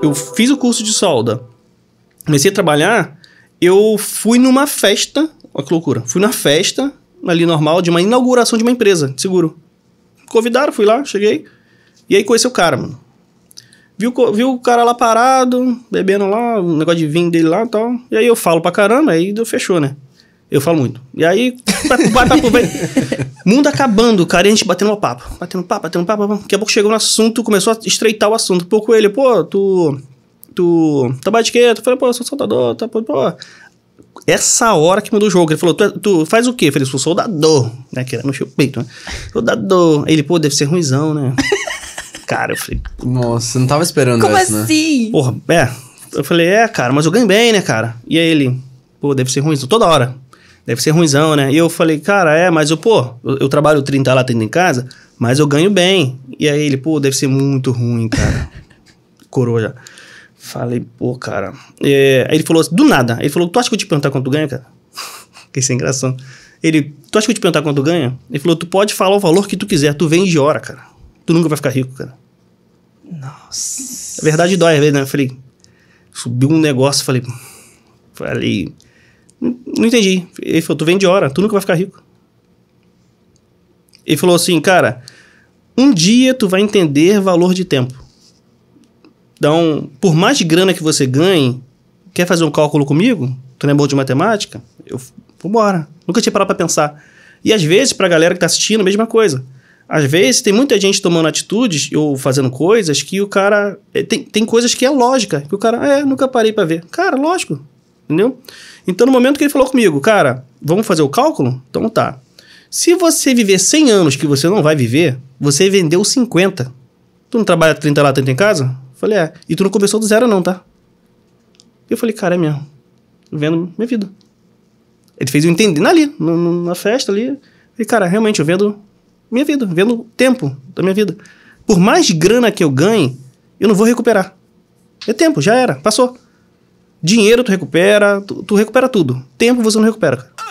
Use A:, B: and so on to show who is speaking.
A: eu fiz o curso de solda, comecei a trabalhar, eu fui numa festa, olha que loucura, fui numa festa, ali normal, de uma inauguração de uma empresa de seguro. Convidaram, fui lá, cheguei, e aí conheci o cara, mano. Viu, viu o cara lá parado, bebendo lá, um negócio de vinho dele lá e tal. E aí eu falo pra caramba, aí deu, fechou, né? Eu falo muito. E aí, papo, vem. Mundo acabando, cara, e a gente batendo um papo. Batendo papo, batendo papo, papo. Daqui a pouco chegou no assunto, começou a estreitar o assunto. Pouco ele, pô, tu. Tu. tá de quê? Tu falei, pô, eu sou soldador, tá, pô, pô. Essa hora que mudou o jogo. Ele falou, tu, é, tu faz o quê? Eu falei, sou soldador. Né, que era mexer o peito, né? Soldador. Aí ele, pô, deve ser ruizão, né? cara, eu falei. Nossa, não tava esperando Como essa, né? assim? Né? Porra, é. Eu falei, é, cara, mas eu ganhei bem, né, cara? E aí ele, pô, deve ser ruim, toda hora deve ser ruimzão, né? E eu falei, cara, é, mas eu, pô, eu, eu trabalho 30 lá, tendo em casa, mas eu ganho bem. E aí ele, pô, deve ser muito ruim, cara. Coroa já. Falei, pô, cara. É, aí ele falou assim, do nada. Ele falou, tu acha que eu te perguntar quanto ganha, cara? Fiquei sem é engraçado. Ele, tu acha que eu te perguntar quanto ganha? Ele falou, tu pode falar o valor que tu quiser, tu vende e hora, cara. Tu nunca vai ficar rico, cara. Nossa. A verdade dói, né? Eu falei, subiu um negócio, falei, falei, não entendi. Ele falou: Tu vende hora, tu nunca vai ficar rico. Ele falou assim, cara, um dia tu vai entender valor de tempo. Então, por mais de grana que você ganhe, quer fazer um cálculo comigo? Tu não é bom de matemática? Eu vambora. Nunca tinha parado pra pensar. E às vezes, pra galera que tá assistindo, a mesma coisa. Às vezes tem muita gente tomando atitudes ou fazendo coisas que o cara. Eh, tem, tem coisas que é lógica, que o cara, é, nunca parei para ver. Cara, lógico entendeu? Então, no momento que ele falou comigo, cara, vamos fazer o cálculo? Então tá. Se você viver 100 anos que você não vai viver, você vendeu 50. Tu não trabalha 30 lá, 30 em casa? Falei, é. E tu não começou do zero não, tá? Eu falei, cara, é mesmo. Tô vendo minha vida. Ele fez eu entender ali, no, no, na festa ali. Falei, cara, realmente, eu vendo minha vida, vendo tempo da minha vida. Por mais grana que eu ganhe, eu não vou recuperar. É tempo, já era, passou. Dinheiro tu recupera, tu, tu recupera tudo. Tempo você não recupera,